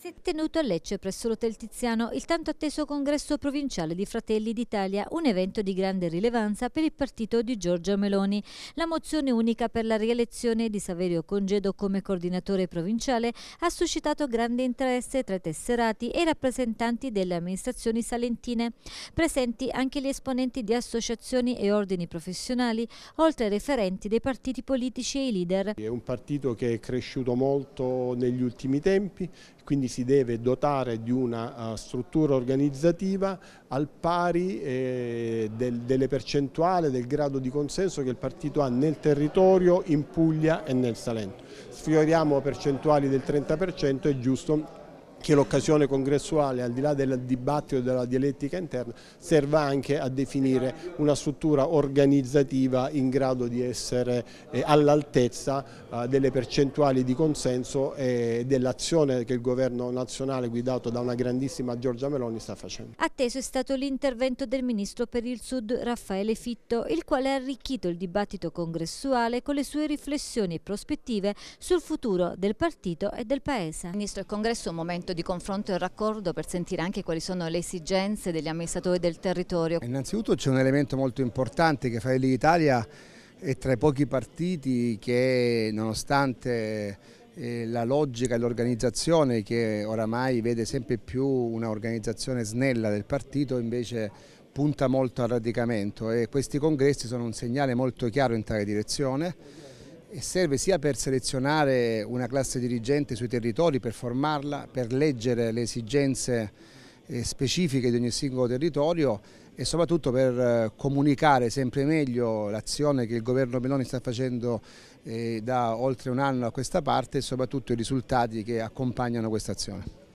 Si è tenuto a Lecce presso l'Hotel Tiziano il tanto atteso congresso provinciale di Fratelli d'Italia, un evento di grande rilevanza per il partito di Giorgia Meloni. La mozione unica per la rielezione di Saverio Congedo come coordinatore provinciale ha suscitato grande interesse tra i tesserati e i rappresentanti delle amministrazioni salentine. Presenti anche gli esponenti di associazioni e ordini professionali, oltre ai referenti dei partiti politici e i leader. È un partito che è cresciuto molto negli ultimi tempi, quindi si deve dotare di una eh, struttura organizzativa al pari eh, del, delle percentuali, del grado di consenso che il partito ha nel territorio, in Puglia e nel Salento. Sfioriamo percentuali del 30% è giusto che l'occasione congressuale, al di là del dibattito e della dialettica interna, serva anche a definire una struttura organizzativa in grado di essere eh, all'altezza eh, delle percentuali di consenso e dell'azione che il governo nazionale guidato da una grandissima Giorgia Meloni sta facendo. Atteso è stato l'intervento del ministro per il Sud Raffaele Fitto, il quale ha arricchito il dibattito congressuale con le sue riflessioni e prospettive sul futuro del partito e del Paese. Ministro, il congresso è un momento progetto di confronto e raccordo per sentire anche quali sono le esigenze degli amministratori del territorio. Innanzitutto c'è un elemento molto importante che Fratelli d'Italia è tra i pochi partiti che nonostante eh, la logica e l'organizzazione che oramai vede sempre più una organizzazione snella del partito invece punta molto al radicamento e questi congressi sono un segnale molto chiaro in tale direzione e serve sia per selezionare una classe dirigente sui territori, per formarla, per leggere le esigenze eh, specifiche di ogni singolo territorio e soprattutto per eh, comunicare sempre meglio l'azione che il governo Meloni sta facendo eh, da oltre un anno a questa parte e soprattutto i risultati che accompagnano questa azione.